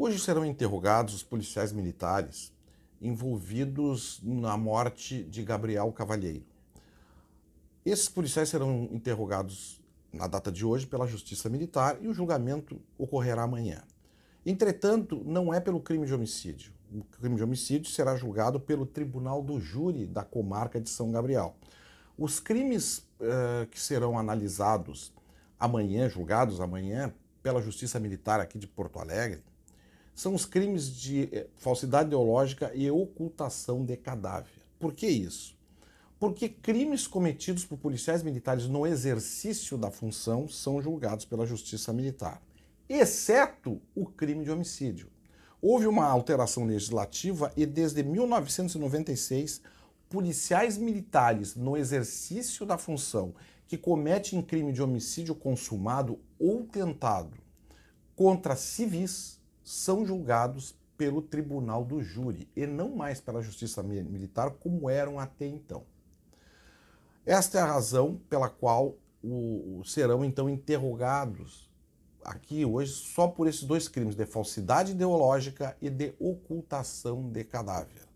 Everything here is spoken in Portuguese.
Hoje serão interrogados os policiais militares envolvidos na morte de Gabriel Cavalheiro. Esses policiais serão interrogados na data de hoje pela Justiça Militar e o julgamento ocorrerá amanhã. Entretanto, não é pelo crime de homicídio. O crime de homicídio será julgado pelo Tribunal do Júri da Comarca de São Gabriel. Os crimes uh, que serão analisados amanhã, julgados amanhã pela Justiça Militar aqui de Porto Alegre, são os crimes de eh, falsidade ideológica e ocultação de cadáver. Por que isso? Porque crimes cometidos por policiais militares no exercício da função são julgados pela Justiça Militar, exceto o crime de homicídio. Houve uma alteração legislativa e desde 1996 policiais militares no exercício da função que cometem crime de homicídio consumado ou tentado contra civis são julgados pelo tribunal do júri e não mais pela justiça militar como eram até então. Esta é a razão pela qual o, serão então interrogados aqui hoje só por esses dois crimes de falsidade ideológica e de ocultação de cadáver.